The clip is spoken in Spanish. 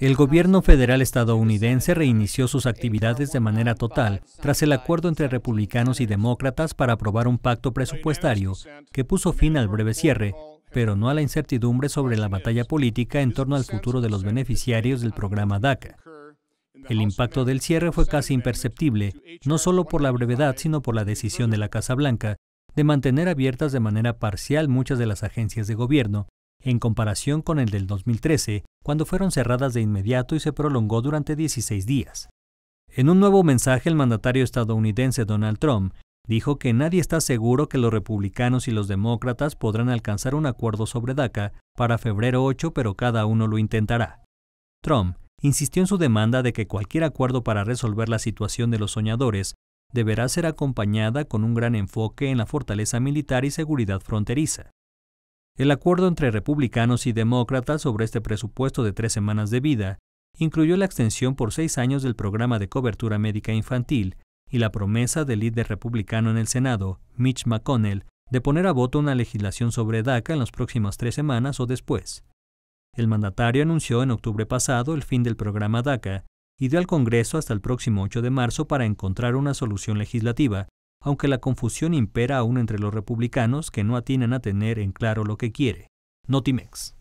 El gobierno federal estadounidense reinició sus actividades de manera total tras el acuerdo entre republicanos y demócratas para aprobar un pacto presupuestario que puso fin al breve cierre, pero no a la incertidumbre sobre la batalla política en torno al futuro de los beneficiarios del programa DACA. El impacto del cierre fue casi imperceptible, no solo por la brevedad, sino por la decisión de la Casa Blanca de mantener abiertas de manera parcial muchas de las agencias de gobierno, en comparación con el del 2013, cuando fueron cerradas de inmediato y se prolongó durante 16 días. En un nuevo mensaje, el mandatario estadounidense Donald Trump dijo que nadie está seguro que los republicanos y los demócratas podrán alcanzar un acuerdo sobre DACA para febrero 8, pero cada uno lo intentará. Trump insistió en su demanda de que cualquier acuerdo para resolver la situación de los soñadores deberá ser acompañada con un gran enfoque en la fortaleza militar y seguridad fronteriza. El acuerdo entre republicanos y demócratas sobre este presupuesto de tres semanas de vida incluyó la extensión por seis años del programa de cobertura médica infantil y la promesa del líder republicano en el Senado, Mitch McConnell, de poner a voto una legislación sobre DACA en las próximas tres semanas o después. El mandatario anunció en octubre pasado el fin del programa DACA y dio al Congreso hasta el próximo 8 de marzo para encontrar una solución legislativa aunque la confusión impera aún entre los republicanos que no atinan a tener en claro lo que quiere. Notimex.